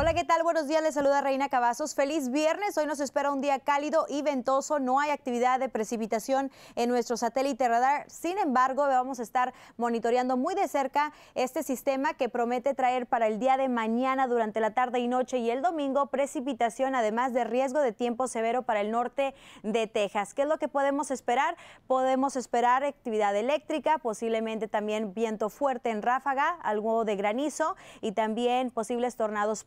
Hola, ¿qué tal? Buenos días, les saluda Reina Cavazos. Feliz viernes, hoy nos espera un día cálido y ventoso, no hay actividad de precipitación en nuestro satélite radar, sin embargo vamos a estar monitoreando muy de cerca este sistema que promete traer para el día de mañana, durante la tarde y noche y el domingo, precipitación, además de riesgo de tiempo severo para el norte de Texas. ¿Qué es lo que podemos esperar? Podemos esperar actividad eléctrica, posiblemente también viento fuerte en ráfaga, algo de granizo y también posibles tornados,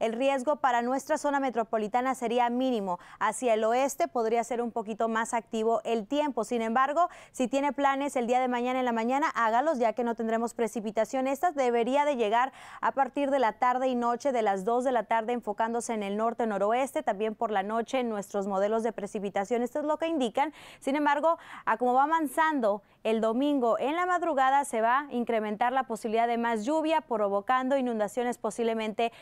el riesgo para nuestra zona metropolitana sería mínimo. Hacia el oeste podría ser un poquito más activo el tiempo. Sin embargo, si tiene planes el día de mañana en la mañana, hágalos ya que no tendremos precipitación. Esta debería de llegar a partir de la tarde y noche de las 2 de la tarde enfocándose en el norte noroeste, también por la noche en nuestros modelos de precipitación. Esto es lo que indican. Sin embargo, a como va avanzando el domingo en la madrugada se va a incrementar la posibilidad de más lluvia provocando inundaciones posiblemente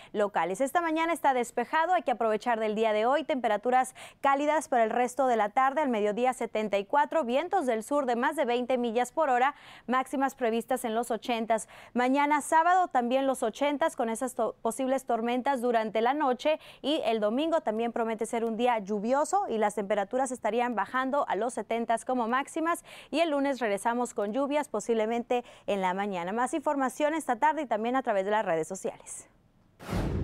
esta mañana está despejado, hay que aprovechar del día de hoy, temperaturas cálidas para el resto de la tarde, al mediodía 74, vientos del sur de más de 20 millas por hora, máximas previstas en los 80. Mañana sábado también los 80 con esas posibles tormentas durante la noche y el domingo también promete ser un día lluvioso y las temperaturas estarían bajando a los 70 como máximas y el lunes regresamos con lluvias posiblemente en la mañana. Más información esta tarde y también a través de las redes sociales. you